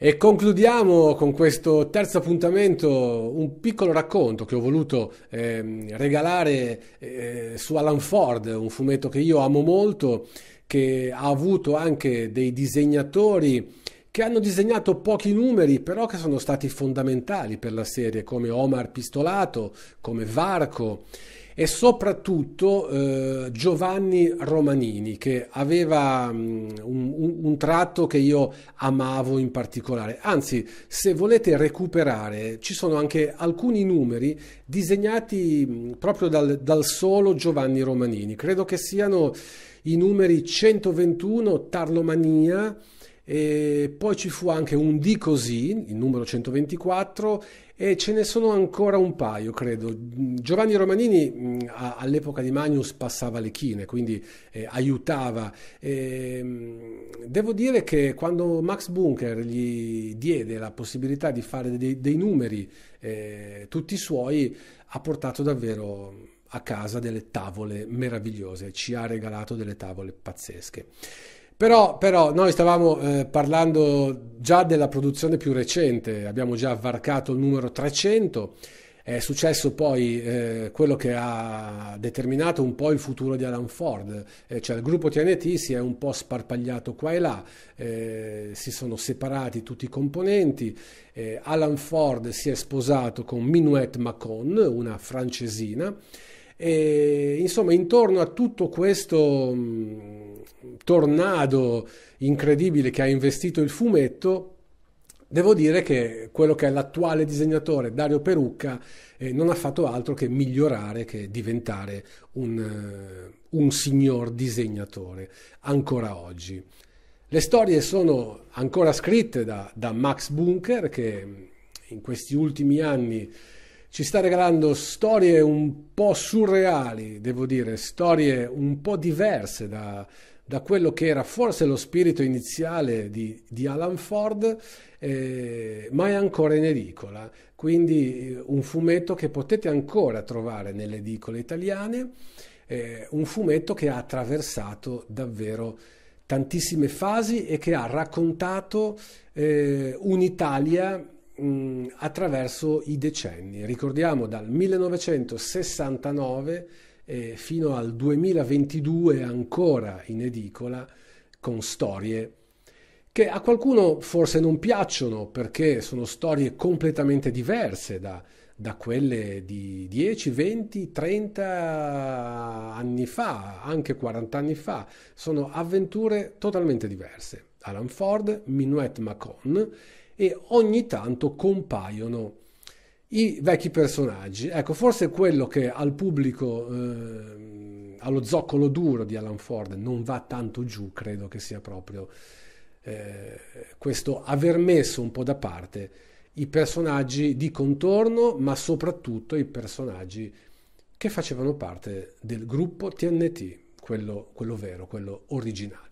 E concludiamo con questo terzo appuntamento un piccolo racconto che ho voluto eh, regalare eh, su Alan Ford, un fumetto che io amo molto, che ha avuto anche dei disegnatori che hanno disegnato pochi numeri, però che sono stati fondamentali per la serie, come Omar Pistolato, come Varco e soprattutto eh, Giovanni Romanini che aveva um, un, un, tratto che io amavo in particolare. Anzi, se volete recuperare, ci sono anche alcuni numeri disegnati mm, proprio dal, dal solo Giovanni Romanini. Credo che siano i numeri 121 Tarlomania e poi ci fu anche un Di Così, il numero 124, e ce ne sono ancora un paio, credo. Giovanni Romanini all'epoca di Magnus passava le chine, quindi eh, aiutava. E, ehm, devo dire che quando Max Bunker gli diede la possibilità di fare dei, dei numeri eh, tutti suoi, ha portato davvero a casa delle tavole meravigliose, ci ha regalato delle tavole pazzesche. Però, però noi stavamo eh, parlando già della produzione più recente, abbiamo già varcato il numero 300, è successo poi eh, quello che ha determinato un po' il futuro di Alan Ford, eh, cioè il gruppo TNT si è un po' sparpagliato qua e là, eh, si sono separati tutti i componenti, eh, Alan Ford si è sposato con Minuet Macon, una francesina, e, insomma, intorno a tutto questo mm, tornado incredibile che ha investito il fumetto, devo dire che quello che è l'attuale disegnatore Dario Perucca eh, non ha fatto altro che migliorare, che diventare un, eh, un signor disegnatore ancora oggi. Le storie sono ancora scritte da, da Max Bunker che mm, in questi ultimi anni ci sta regalando storie un po' surreali, devo dire, storie un po' diverse da, da quello che era forse lo spirito iniziale di, di Alan Ford, eh, ma è ancora in edicola. Quindi eh, un fumetto che potete ancora trovare nelle edicole italiane, eh, un fumetto che ha attraversato davvero tantissime fasi e che ha raccontato eh, un'Italia mh, mm, attraverso i decenni. Ricordiamo dal 1969 eh, fino al 2022 ancora in edicola con storie che a qualcuno forse non piacciono perché sono storie completamente diverse da, da quelle di 10, 20, 30 anni fa, anche 40 anni fa. Sono avventure totalmente diverse. Alan Ford, Minuet Macon e ogni tanto compaiono i vecchi personaggi. Ecco, forse quello che al pubblico, eh, allo zoccolo duro di Alan Ford non va tanto giù, credo che sia proprio eh, questo aver messo un po' da parte i personaggi di contorno, ma soprattutto i personaggi che facevano parte del gruppo TNT, quello, quello vero, quello originale.